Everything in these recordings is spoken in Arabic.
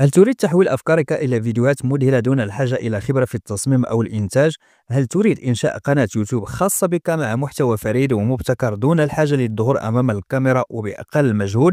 هل تريد تحويل أفكارك إلى فيديوهات مذهلة دون الحاجة إلى خبرة في التصميم أو الإنتاج؟ هل تريد إنشاء قناة يوتيوب خاصة بك مع محتوى فريد ومبتكر دون الحاجة للظهور أمام الكاميرا وبأقل مجهود؟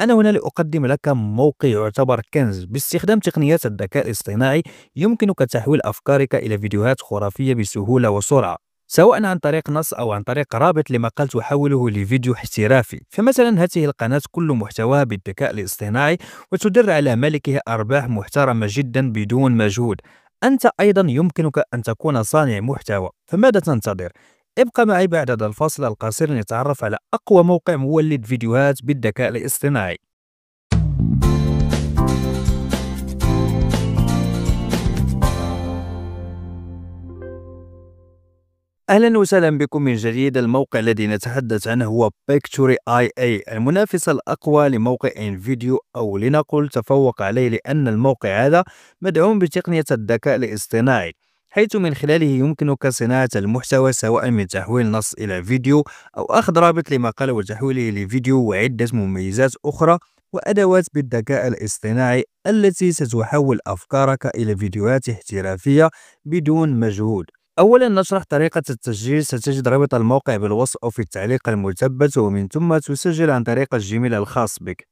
أنا هنا لأقدم لك موقع يعتبر كنز باستخدام تقنيات الذكاء الاصطناعي يمكنك تحويل أفكارك إلى فيديوهات خرافية بسهولة وسرعة سواء عن طريق نص أو عن طريق رابط لمقال تحوله لفيديو احترافي فمثلا هذه القناة كل محتواها بالذكاء الاصطناعي وتدر على مالكها أرباح محترمة جدا بدون مجهود أنت أيضا يمكنك أن تكون صانع محتوى فماذا تنتظر؟ ابقى معي بعد هذا الفاصل القصير لنتعرف على أقوى موقع مولد فيديوهات بالذكاء الاصطناعي اهلا وسهلا بكم من جديد الموقع الذي نتحدث عنه هو بيكتوري اي اي المنافس الاقوى لموقع انفيديو او لنقل تفوق عليه لان الموقع هذا مدعوم بتقنيه الذكاء الاصطناعي حيث من خلاله يمكنك صناعة المحتوى سواء من تحويل نص إلى فيديو أو أخذ رابط لمقال وتحويله لفيديو وعدة مميزات أخرى وأدوات بالذكاء الاصطناعي التي ستحول أفكارك إلى فيديوهات احترافية بدون مجهود أولا نشرح طريقة التسجيل ستجد رابط الموقع بالوصف أو في التعليق المثبت ومن ثم تسجل عن طريق الجيميل الخاص بك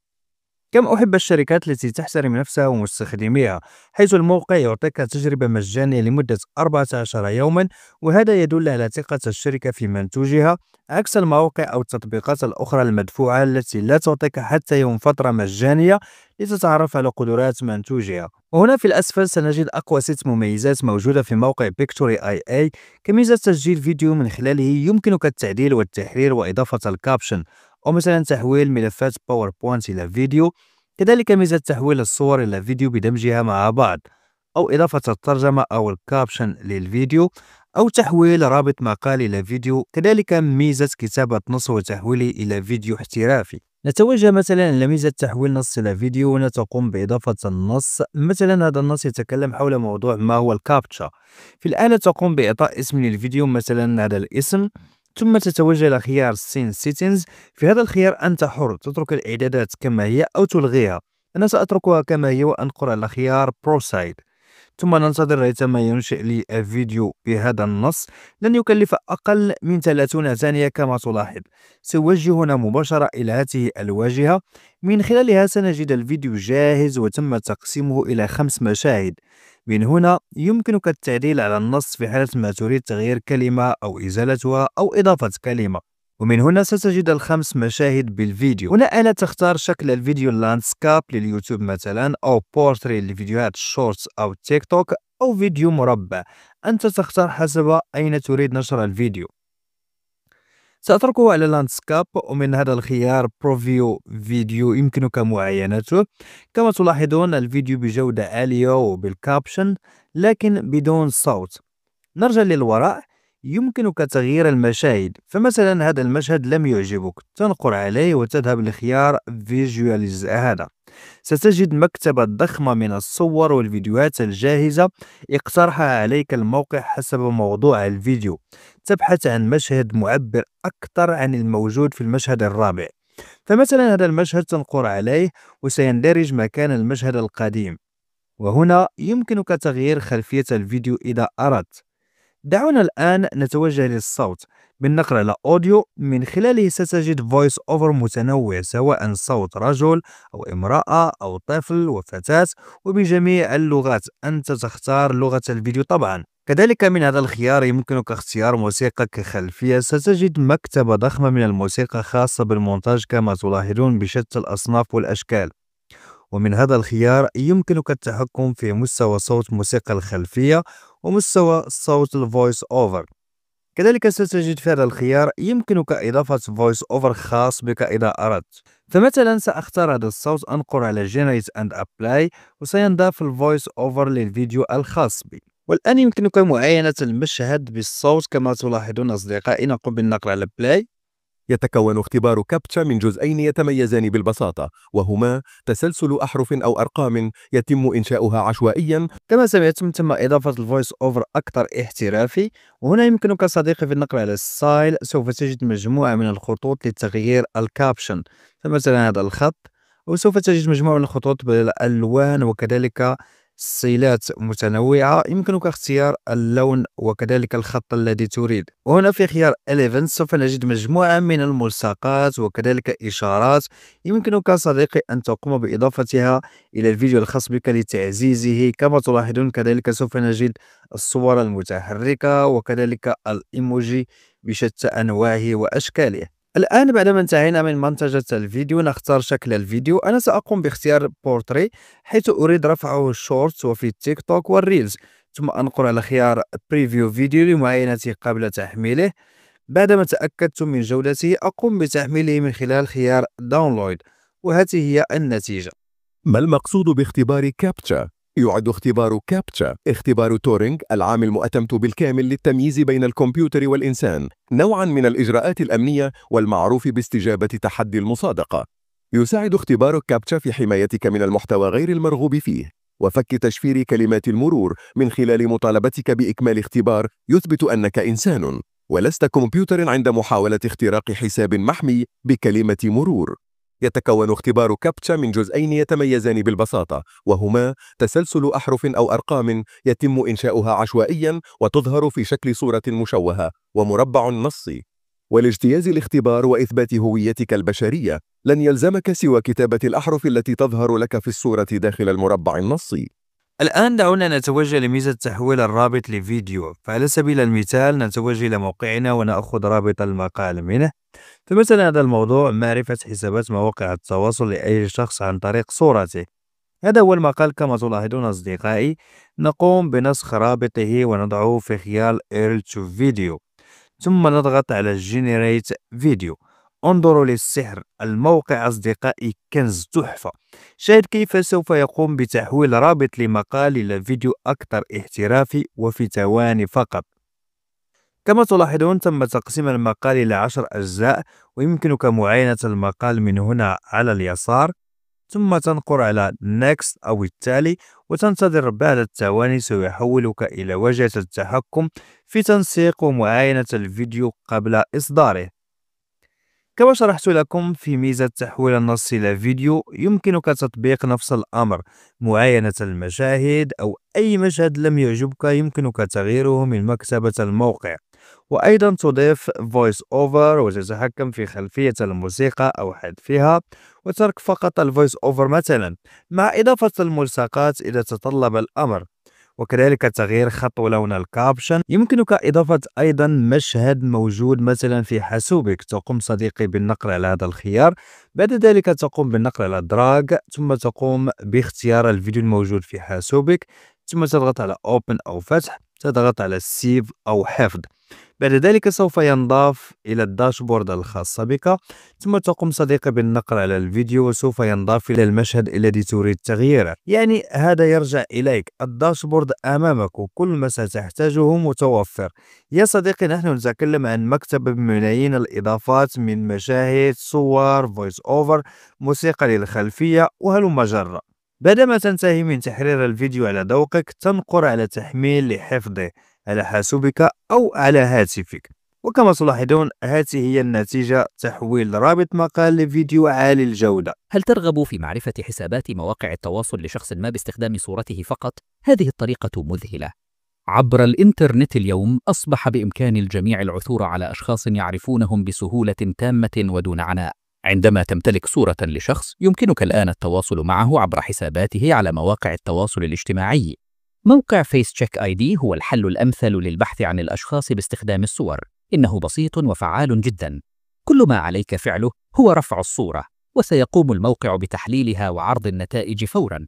كم أحب الشركات التي تحترم نفسها ومستخدميها حيث الموقع يعطيك تجربة مجانية لمدة 14 يوما وهذا يدل على ثقة الشركة في منتوجها عكس المواقع أو التطبيقات الأخرى المدفوعة التي لا تعطيك حتى يوم فترة مجانية لتتعرف على قدرات منتوجها وهنا في الأسفل سنجد أقوى ست مميزات موجودة في موقع بيكتوري آي آي كميزة تسجيل فيديو من خلاله يمكنك التعديل والتحرير وإضافة الكابشن أو مثلا تحويل ملفات باوربوينت إلى فيديو كذلك ميزة تحويل الصور إلى فيديو بدمجها مع بعض أو إضافة الترجمة أو الكابشن للفيديو أو تحويل رابط مقال إلى فيديو كذلك ميزة كتابة نص وتحويله إلى فيديو احترافي نتوجه مثلا لميزة ميزة تحويل نص إلى فيديو هنا تقوم بإضافة النص مثلا هذا النص يتكلم حول موضوع ما هو الكابتشا في الآلة تقوم بإعطاء اسم للفيديو مثلا هذا الاسم ثم تتوجه إلى خيار سين سيتنز في هذا الخيار أنت حر تترك الإعدادات كما هي أو تلغيها أنا سأتركها كما هي وأنقر على خيار بروسايد ثم ننتظر ريثما ينشئ لي فيديو بهذا النص لن يكلف أقل من 30 ثانية كما تلاحظ سوجهنا مباشرة إلى هذه الواجهة من خلالها سنجد الفيديو جاهز وتم تقسيمه إلى خمس مشاهد من هنا يمكنك التعديل على النص في حالة ما تريد تغيير كلمة أو إزالتها أو إضافة كلمة ومن هنا ستجد الخمس مشاهد بالفيديو هنا أنا تختار شكل الفيديو لاندسكاب لليوتيوب مثلا أو بورتري لفيديوهات شورتس أو تيك توك أو فيديو مربع أنت تختار حسب أين تريد نشر الفيديو سأتركه على لاندسكاب ومن هذا الخيار بروفيو فيديو يمكنك معاينته كما تلاحظون الفيديو بجودة عالية وبالكابشن لكن بدون صوت نرجع للوراء يمكنك تغيير المشاهد فمثلا هذا المشهد لم يعجبك تنقر عليه وتذهب لخيار فيجواليز هذا ستجد مكتبة ضخمة من الصور والفيديوهات الجاهزة اقترحها عليك الموقع حسب موضوع الفيديو تبحث عن مشهد معبر أكثر عن الموجود في المشهد الرابع فمثلا هذا المشهد تنقر عليه وسيندرج مكان المشهد القديم وهنا يمكنك تغيير خلفية الفيديو إذا أردت دعونا الآن نتوجه للصوت بالنقر إلى أوديو من خلاله ستجد فويس أوفر متنوع سواء صوت رجل أو امرأة أو طفل وفتاة وبجميع اللغات أنت تختار لغة الفيديو طبعا كذلك من هذا الخيار يمكنك اختيار موسيقى كخلفية ستجد مكتبة ضخمة من الموسيقى خاصة بالمونتاج كما تلاحظون بشتى الأصناف والأشكال ومن هذا الخيار يمكنك التحكم في مستوى صوت موسيقى الخلفية ومستوى صوت الفويس اوفر كذلك ستجد في هذا الخيار يمكنك إضافة فويس أوفر خاص بك إذا أردت فمثلا سأختار هذا الصوت أنقر على Generate and Apply وسينضاف الفويس أوفر للفيديو الخاص بي والآن يمكنك معاينة المشهد بالصوت كما تلاحظون أصدقائي نقوم بالنقر على Play يتكون اختبار كابتشا من جزئين يتميزان بالبساطة وهما تسلسل أحرف أو أرقام يتم إنشاؤها عشوائيا كما سمعتم تم إضافة الفويس أوفر أكثر احترافي وهنا يمكنك صديقي في النقر على الستايل سوف تجد مجموعة من الخطوط لتغيير الكابشن فمثلا هذا الخط وسوف تجد مجموعة من الخطوط بالألوان وكذلك ستايلات متنوعة يمكنك اختيار اللون وكذلك الخط الذي تريد وهنا في خيار 11 سوف نجد مجموعة من الملصقات وكذلك إشارات يمكنك صديقي أن تقوم بإضافتها إلى الفيديو الخاص بك لتعزيزه كما تلاحظون كذلك سوف نجد الصور المتحركة وكذلك الإيموجي بشتى أنواعه وأشكاله الآن بعدما انتهينا من منتجة الفيديو نختار شكل الفيديو أنا سأقوم باختيار بورتري حيث أريد رفعه الشورت وفي التيك توك والريلز ثم أنقر على خيار بريفيو فيديو لمعاينته قبل تحميله بعدما تأكدت من جودته أقوم بتحميله من خلال خيار داونلود وهذه هي النتيجة ما المقصود باختبار كابتشا؟ يعد اختبار كابتشا اختبار تورينغ العام المؤتمت بالكامل للتمييز بين الكمبيوتر والإنسان نوعا من الإجراءات الأمنية والمعروف باستجابة تحدي المصادقة يساعد اختبار كابتشا في حمايتك من المحتوى غير المرغوب فيه وفك تشفير كلمات المرور من خلال مطالبتك بإكمال اختبار يثبت أنك إنسان ولست كمبيوتر عند محاولة اختراق حساب محمي بكلمة مرور يتكون اختبار كابتشا من جزئين يتميزان بالبساطة وهما تسلسل أحرف أو أرقام يتم إنشاؤها عشوائيا وتظهر في شكل صورة مشوهة ومربع نصي ولاجتياز الاختبار وإثبات هويتك البشرية لن يلزمك سوى كتابة الأحرف التي تظهر لك في الصورة داخل المربع النصي الآن دعونا نتوجه لميزة تحويل الرابط لفيديو فعلى سبيل المثال نتوجه إلى موقعنا ونأخذ رابط المقال منه فمثلا هذا الموضوع معرفة حسابات مواقع التواصل لأي شخص عن طريق صورته هذا هو المقال كما تلاحظون أصدقائي نقوم بنسخ رابطه ونضعه في خيار Air to Video ثم نضغط على Generate Video انظروا للسحر الموقع أصدقائي كنز تحفة شاهد كيف سوف يقوم بتحويل رابط لمقال إلى فيديو أكثر احترافي وفي ثواني فقط كما تلاحظون تم تقسيم المقال إلى عشر أجزاء ويمكنك معاينة المقال من هنا على اليسار ثم تنقر على Next أو التالي وتنتظر بعد الثواني سيحولك إلى وجهة التحكم في تنسيق ومعاينة الفيديو قبل إصداره كما شرحت لكم في ميزة تحويل النص إلى فيديو يمكنك تطبيق نفس الأمر معاينة المشاهد أو أي مشهد لم يعجبك يمكنك تغييره من مكتبة الموقع وأيضا تضيف voice over وتتحكم في خلفية الموسيقى أو حذفها وترك فقط الفويس اوفر مثلا مع إضافة الملصقات إذا تطلب الأمر وكذلك تغيير خط ولون الكابشن يمكنك إضافة أيضا مشهد موجود مثلا في حاسوبك تقوم صديقي بالنقر على هذا الخيار بعد ذلك تقوم بالنقر على دراج ثم تقوم باختيار الفيديو الموجود في حاسوبك ثم تضغط على Open أو فتح تضغط على Save أو حفظ بعد ذلك سوف ينضاف إلى الداشبورد الخاصة بك ثم تقوم صديقي بالنقر على الفيديو وسوف ينضاف إلى المشهد الذي تريد تغييره يعني هذا يرجع إليك الداشبورد أمامك وكل ما ستحتاجه متوفر يا صديقي نحن نتكلم عن مكتب بملايين الإضافات من مشاهد صور فويس أوفر موسيقى للخلفية وهل مجره بعدما تنتهي من تحرير الفيديو على ذوقك تنقر على تحميل لحفظه على حاسوبك أو على هاتفك وكما تلاحظون هذه هي النتيجة تحويل رابط مقال لفيديو عالي الجودة هل ترغب في معرفة حسابات مواقع التواصل لشخص ما باستخدام صورته فقط؟ هذه الطريقة مذهلة عبر الإنترنت اليوم أصبح بإمكان الجميع العثور على أشخاص يعرفونهم بسهولة تامة ودون عناء عندما تمتلك صورة لشخص يمكنك الآن التواصل معه عبر حساباته على مواقع التواصل الاجتماعي موقع فيس تشيك اي دي هو الحل الأمثل للبحث عن الأشخاص باستخدام الصور إنه بسيط وفعال جدا كل ما عليك فعله هو رفع الصورة وسيقوم الموقع بتحليلها وعرض النتائج فورا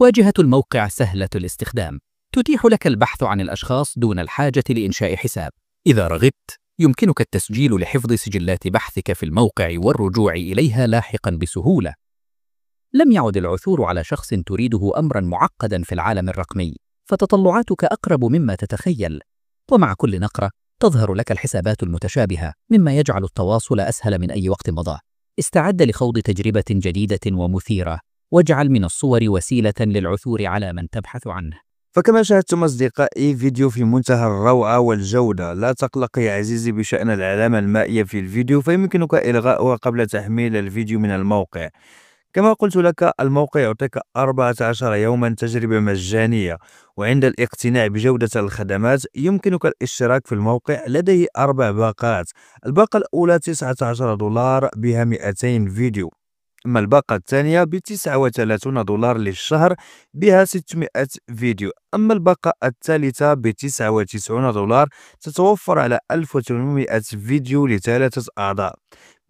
واجهة الموقع سهلة الاستخدام تتيح لك البحث عن الأشخاص دون الحاجة لإنشاء حساب إذا رغبت يمكنك التسجيل لحفظ سجلات بحثك في الموقع والرجوع إليها لاحقا بسهولة لم يعد العثور على شخص تريده أمرا معقدا في العالم الرقمي فتطلعاتك أقرب مما تتخيل ومع كل نقرة تظهر لك الحسابات المتشابهة مما يجعل التواصل أسهل من أي وقت مضى استعد لخوض تجربة جديدة ومثيرة واجعل من الصور وسيلة للعثور على من تبحث عنه فكما شاهدتم أصدقائي فيديو في منتهى الروعة والجودة لا تقلق يا عزيزي بشأن العلامة المائية في الفيديو فيمكنك إلغاؤها قبل تحميل الفيديو من الموقع كما قلت لك الموقع يعطيك 14 يوما تجربة مجانية وعند الاقتناع بجودة الخدمات يمكنك الاشتراك في الموقع لديه أربع باقات الباقة الأولى 19 دولار بها 200 فيديو أما الباقة الثانية ب 39 دولار للشهر بها 600 فيديو أما الباقة الثالثة ب 99 دولار تتوفر على 1800 فيديو لثلاثة أعضاء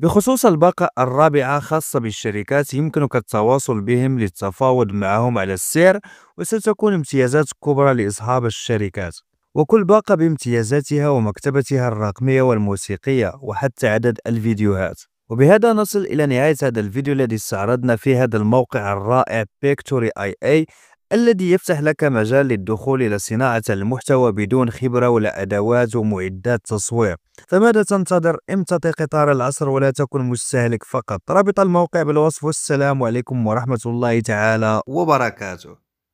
بخصوص الباقة الرابعة خاصة بالشركات يمكنك التواصل بهم للتفاوض معهم على السعر وستكون امتيازات كبرى لأصحاب الشركات وكل باقة بامتيازاتها ومكتبتها الرقمية والموسيقية وحتى عدد الفيديوهات وبهذا نصل إلى نهاية هذا الفيديو الذي استعرضنا فيه هذا الموقع الرائع Pictory IA الذي يفتح لك مجال للدخول إلى صناعة المحتوى بدون خبرة ولا أدوات ومعدات تصوير فماذا تنتظر؟ امتطي قطار العصر ولا تكن مستهلك فقط رابط الموقع بالوصف والسلام عليكم ورحمة الله تعالى وبركاته